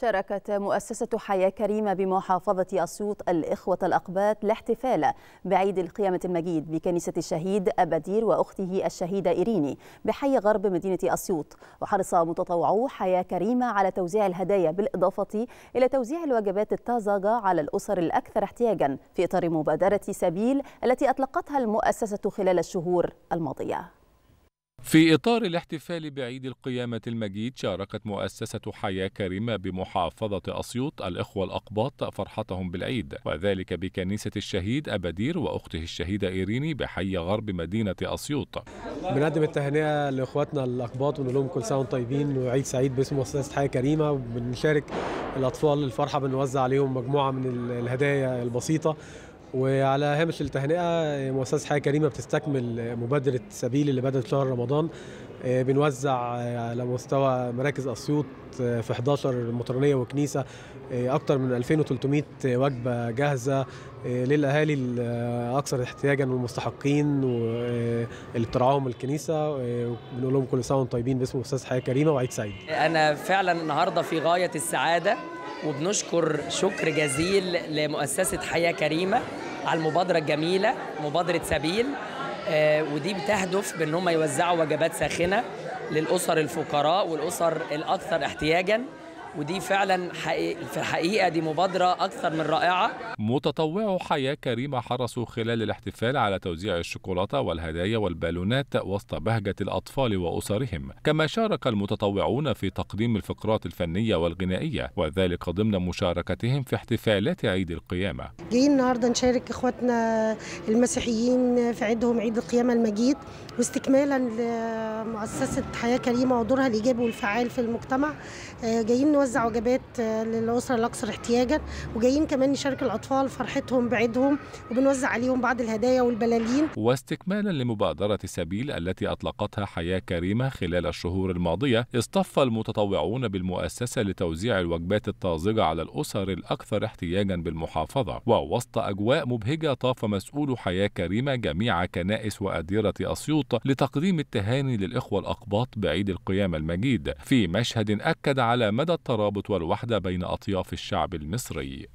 شاركت مؤسسة حياة كريمة بمحافظة أسيوط الإخوة الأقباط الاحتفال بعيد القيامة المجيد بكنيسة الشهيد أبدير وأخته الشهيدة إيريني بحي غرب مدينة أسيوط وحرص متطوعو حياة كريمة على توزيع الهدايا بالإضافة إلى توزيع الوجبات الطازجة على الأسر الأكثر احتياجا في إطار مبادرة سبيل التي أطلقتها المؤسسة خلال الشهور الماضية في إطار الاحتفال بعيد القيامة المجيد شاركت مؤسسة حياة كريمة بمحافظة أسيوط الإخوة الأقباط فرحتهم بالعيد وذلك بكنيسة الشهيد أبدير وأخته الشهيدة إيريني بحي غرب مدينة أسيوط بنقدم التهنئة لإخواتنا الأقباط ونقول لهم كل سنة وانتم طيبين وعيد سعيد باسم مؤسسة حياة كريمة وبنشارك الأطفال الفرحة بنوزع عليهم مجموعة من الهدايا البسيطة وعلى هامش التهنئه مؤسسه حياه كريمه بتستكمل مبادره سبيل اللي بدات شهر رمضان أه، بنوزع على مستوى مراكز اسيوط أه، في 11 مطرانيه وكنيسه أه، اكثر من 2300 وجبه جاهزه للاهالي الاكثر احتياجا والمستحقين اللي بترعاهم الكنيسه بنقول لهم كل سنه وانتم طيبين باسم مؤسسه حياه كريمه وعيد سعيد. انا فعلا النهارده في غايه السعاده وبنشكر شكر جزيل لمؤسسه حياه كريمه على المبادره الجميله مبادره سبيل آه، ودي بتهدف بان هم يوزعوا وجبات ساخنه للاسر الفقراء والاسر الاكثر احتياجا ودي فعلا حقيقة في الحقيقة دي مبادرة أكثر من رائعة متطوع حياة كريمة حرصوا خلال الاحتفال على توزيع الشوكولاتة والهدايا والبالونات وسط بهجة الأطفال وأسرهم كما شارك المتطوعون في تقديم الفقرات الفنية والغنائية وذلك ضمن مشاركتهم في احتفالات عيد القيامة جايين النهاردة نشارك إخواتنا المسيحيين في عيدهم عيد القيامة المجيد واستكمالا لمؤسسة حياة كريمة ودورها الإيجابي والفعال في المجتمع آه، جايين بنوزع وجبات آه، للاسره الاكثر احتياجا وجايين كمان نشارك الاطفال فرحتهم بعيدهم وبنوزع عليهم بعض الهدايا والبلالين واستكمالا لمبادره سبيل التي اطلقتها حياه كريمه خلال الشهور الماضيه اصطف المتطوعون بالمؤسسه لتوزيع الوجبات الطازجه على الاسر الاكثر احتياجا بالمحافظه ووسط اجواء مبهجه طاف مسؤول حياه كريمه جميع كنائس واديره اسيوط لتقديم التهاني للاخوه الاقباط بعيد القيامه المجيد في مشهد اكد على مدى الترابط الترابط والوحدة بين أطياف الشعب المصري